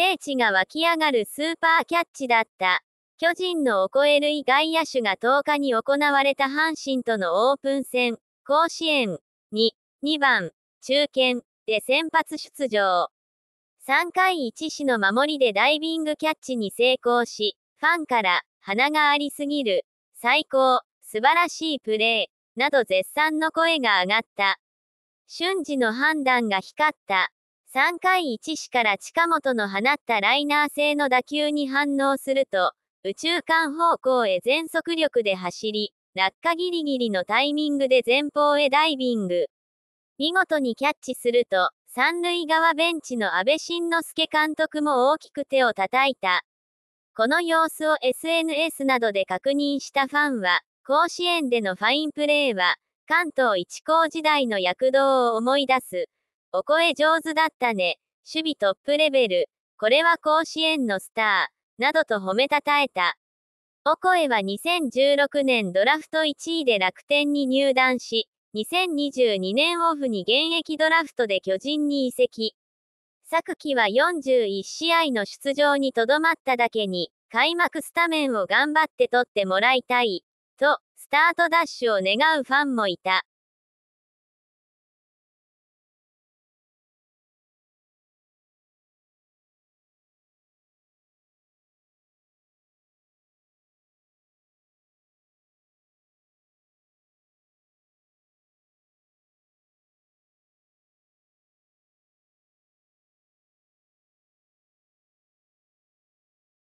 聖地が湧き上がるスーパーキャッチだった。巨人のオコエルイ外野手が10日に行われた阪神とのオープン戦、甲子園に2番、中堅で先発出場。3回1死の守りでダイビングキャッチに成功し、ファンから鼻がありすぎる、最高、素晴らしいプレー、など絶賛の声が上がった。瞬時の判断が光った。3回1死から近本の放ったライナー性の打球に反応すると、宇宙間方向へ全速力で走り、落下ギリギリのタイミングで前方へダイビング。見事にキャッチすると、三塁側ベンチの安倍晋之助監督も大きく手を叩いた。この様子を SNS などで確認したファンは、甲子園でのファインプレーは、関東一高時代の躍動を思い出す。お声上手だったね。守備トップレベル。これは甲子園のスター。などと褒めたたえた。お声は2016年ドラフト1位で楽天に入団し、2022年オフに現役ドラフトで巨人に移籍。昨季は41試合の出場にとどまっただけに、開幕スタメンを頑張って取ってもらいたい、と、スタートダッシュを願うファンもいた。